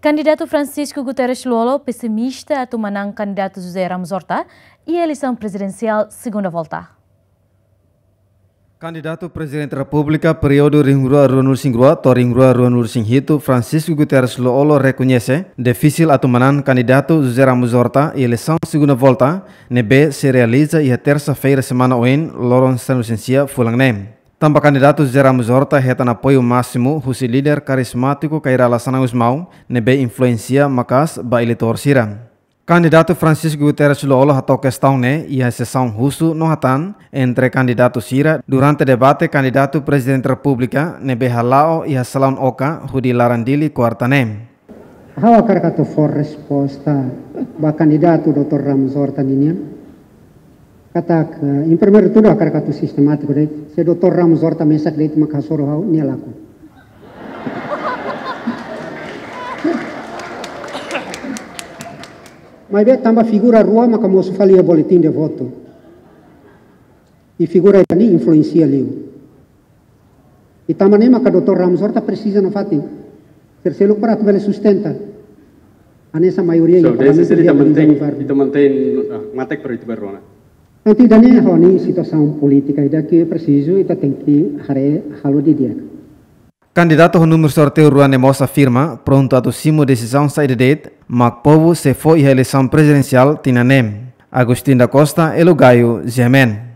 Candidato Francisco Guterres Lolo, pessimista a Tumanang candidato José Ramos Horta e a eleição presidencial segunda volta. Candidato Presidente da República, período Ringrua Ruanul Singrua, to Ringrua Ruanul Singhito, Francisco Guterres Loolo reconhece defisil a tumanan candidato José Ramos Horta e eleição segunda volta, nebe se realiza e a terça-feira semana oen, Loron San fulang Fulangnem. Tampak kandidatus Geramo Zorta hetan apoio masimu husi karismatiku kaira alasana Sanausmau nebe influensia makas ba siram. Kandidatus Francis Guterres Lolo hatou questão ia e husu nohatan entre kandidatus Sira durante debate kandidatus presiden republika nebe halao ia a oka hudi larandili kuartanem. Hawa karakatu for resposta ba kandidatu Dr. Ramzorta Ninian? Katakan, em primeiro turno, a caracatu sistemático, né? Se doutor Ramos Horta mensa que leite macassoro hau, nialaco. Mas vê, tamba figura rua, mas como se falia boletim de voto. E figura ali influencia ali. E tamba nem que doutor Ramos Horta precisa não fazer. Terceiro prato, ele sustenta. A nessa maioria... So, desse seria também, também, também, matek para o Itibarona. Então, nem a situação política ainda que é preciso, ainda tem que hare halo de dia. Candidato número sorteio Ruane Moça afirma, pronto a tomar decisão sair de date, mas povo se foi a eleição presidencial tinanem. Agostinho da Costa, Gaio, Gemen.